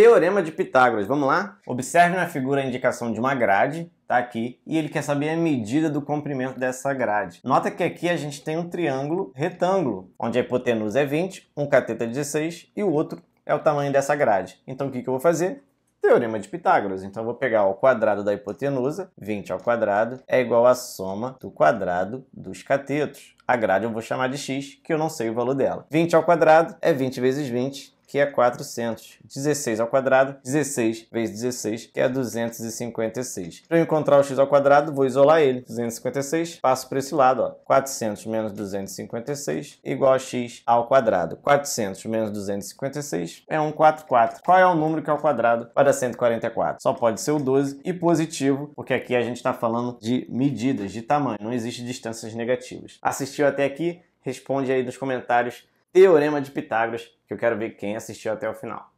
Teorema de Pitágoras, vamos lá? Observe na figura a indicação de uma grade, tá aqui, e ele quer saber a medida do comprimento dessa grade. Nota que aqui a gente tem um triângulo retângulo, onde a hipotenusa é 20, um cateto é 16 e o outro é o tamanho dessa grade. Então o que, que eu vou fazer? Teorema de Pitágoras. Então eu vou pegar o quadrado da hipotenusa, 20 ao quadrado, é igual à soma do quadrado dos catetos. A grade eu vou chamar de x, que eu não sei o valor dela. 20 ao quadrado é 20 vezes 20, que é 400. 16 ao quadrado, 16 vezes 16, que é 256. Para eu encontrar o x ao quadrado, vou isolar ele. 256, passo para esse lado, ó. 400 menos 256 igual a x ao quadrado. 400 menos 256 é 144. Qual é o número que é ao quadrado para 144? Só pode ser o 12 e positivo, porque aqui a gente está falando de medidas, de tamanho. Não existe distâncias negativas. Assistiu até aqui? Responde aí nos comentários Teorema de Pitágoras, que eu quero ver quem assistiu até o final.